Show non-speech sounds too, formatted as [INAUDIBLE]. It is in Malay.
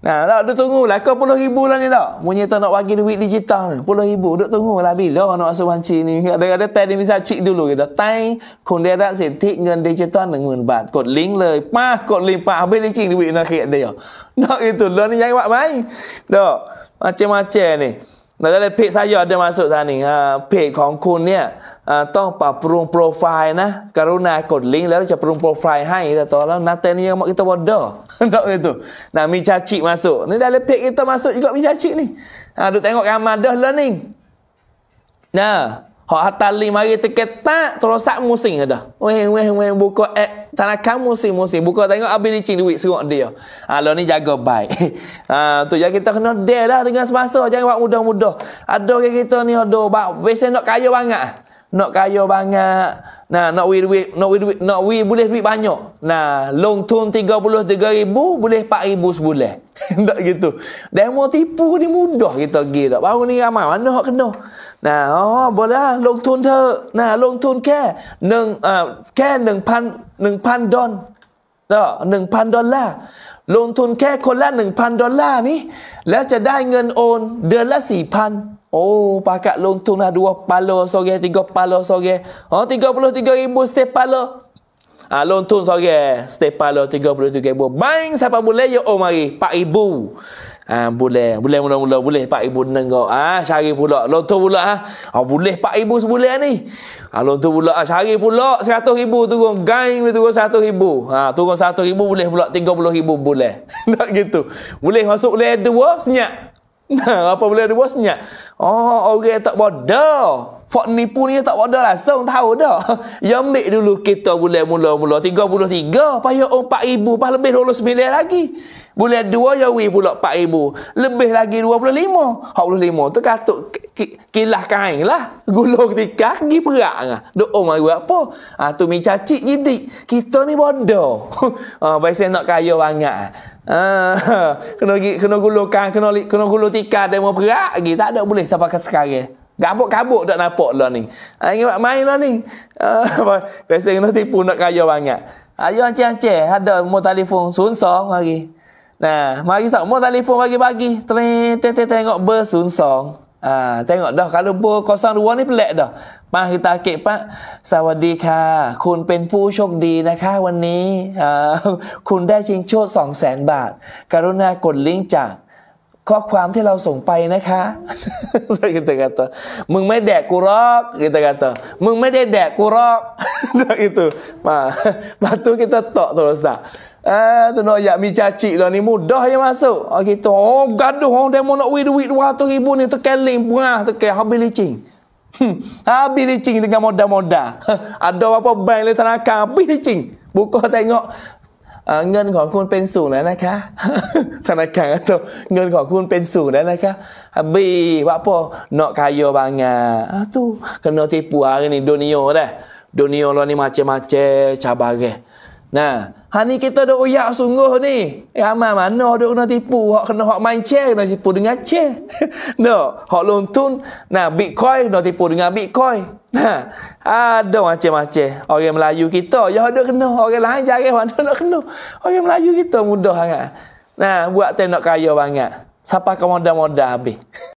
Nah, lah, duk tunggu lah. Kau puluh ribu lah ni tak? Punya tu nak bagi duit digital ni. Puluh ribu. Duk tunggu lah. Bila oh, nak asal banci ni? Ada-ada tak ni misal cik dulu. Kita tak. Kau dia tak sentik dengan digital ni. Ngun bat. Kau link lah. Pah, kau link. Pah, habis dia cik duit nak kira dia. Nak itu. Lu ni jangan buat main. Tak. Macam-macam ni. แล้วก็เลยเพจสายยอดได้มาสุดท้ายนี่เพจของคุณเนี่ยต้องปรับปรุงโปรไฟล์นะกรุณากดลิงก์แล้วจะปรุงโปรไฟล์ให้แต่ตอนแล้วนัทเตนี่ยังมาอิตาบอดเดอร์แล้วไอ้ตัวนะมีชาชิมาสุดนี่ได้เลยเพจอิตามาสุดก็มีชาชินี่ดูแต่งออกมาเดอร์เลิร์นนิ่งนะ Hak hatal lima hari terketak, terosak musim ada. Weh, weh, weh, buka eh, tanah kamu si musim. Buka tengok, habis licin duit serok dia. Ha, lo ni jaga baik. ha, [LAUGHS] tu je kita kena dare lah dengan semasa. Jangan buat mudah-mudah. Ada kita ni, ada. Biasanya nak kaya banget nak kaya banyak. Nah, nak wi duit, nak wi duit, nak wi boleh duit banyak. Nah, long tun 33 ribu boleh 4 ribu sebulan. [LAUGHS] Tak gitu. Demo tipu ni mudah kita pergi tak. Baru ni ramai mana hak kena. Nah, oh, boleh lah, Long tun ter, Nah, long tun ke. Neng, uh, ke 1,000, 1,000 don. Tak, 1,000 dolar. Long tun 1,000 dolar ni. Lepas lah jadai ngen on, dia lah 4,000. Oh, pakat lontong lah dua palo sore, tiga palo sore. Oh, tiga puluh tiga ribu setiap palo. Ah, lontong sore, setiap palo tiga puluh tiga ribu. Bang, siapa boleh ya, oh mari, pak ibu. Ah, boleh, boleh mula-mula, boleh pak ibu nengok. Ah, cari pula, lontong pula. Ah, oh, boleh pak ibu sebulan ni. Ah, lontong pula, ah, cari pula, seratus ribu turun. Gang, turun seratus ribu. Ah, turun satu ribu boleh pula, tiga puluh ribu boleh. tak [LAUGHS] gitu. Boleh masuk, boleh dua, senyap. Nah, apa boleh ada buat senyap? Oh, orang okay, tak bodoh. Fak nipu ni tak bodoh langsung tahu dah. [LAUGHS] Ya ambil dulu kita boleh mula-mula 33, payah oh, 4000, payah lebih dua puluh sembilan lagi. Boleh dua ya wi pula 4000. Lebih lagi dua puluh lima. 25. lima tu katuk kilah kain lah. Gulung tika, pergi perak lah. Duk om oh, hari apa? Ha, tu mi cacik jadi. Kita ni bodoh. ha, [LAUGHS] biasa nak kaya banget. Ah, [LAUGHS] ha, kena pergi, kena gulungkan, kena, kena gulung tika, dia mau perak lagi. Tak ada boleh sampai ke sekarang. Gabuk-kabuk tak nampak lah ni. ingin buat main lah ni. Ha, [LAUGHS] biasa kena tipu nak kaya banget. Ayo ancik-ancik, ada mau telefon sunsong lagi. Nah, mari sok mau telefon bagi-bagi. Tren tengok bersunsong. Ha, tengok dah kalau ber 02 ni pelik dah. Mah kita akik pak. สวัสดีค่ะ คุณเป็นผู้โชคดีนะคะวันนี้คุณได้ชิงโชค200,000บาทกรุณากดลิงก์จากข้อความที่เราส่งไปนะคะ kita kata มึงไม่แดกกูรอก kita kata มึงไม่ได้แดกกูรอก itu มามาตู้ kita tok terus tak Ah, tu nak ayak mi cacik lah ni mudah je masuk. Ah, kita oh gaduh orang demo nak wi duit 200 ribu ni terkeling buah terkeling habis licin. Hmm, habis licin dengan modal-modal. [LAUGHS] Ada apa bank le tanaka habis licin. Buka tengok ah, lah, nak. [LAUGHS] Lah, nak. Tanah ah, tu, tu, apa, ni macam Uh, เงินของคุณเป็นศูนย์แล้วนะคะธนาคารตัวเงินของคุณเป็นศูนย์แล้วนะคะบีว่าพอเนาะคายโยบางงาตู้กันเนาะที่ปัวกันนี่โดนิโอได้โดนิโอเรานี่มาเจมาเจชาบาเก Nah, hari ni kita dah uyak sungguh ni. Eh mana dok kena tipu, hak kena hak main chair kena tipu dengan chair. Noh, [LAUGHS] hak lontun nah Bitcoin kena tipu dengan Bitcoin. Nah, ada macam-macam. Orang Melayu kita ya dok kena, orang lain jarang mana nak kena. Orang Melayu kita mudah sangat. Nah, buat tenok kaya banyak. Siapa kamu dah modal habis. [LAUGHS]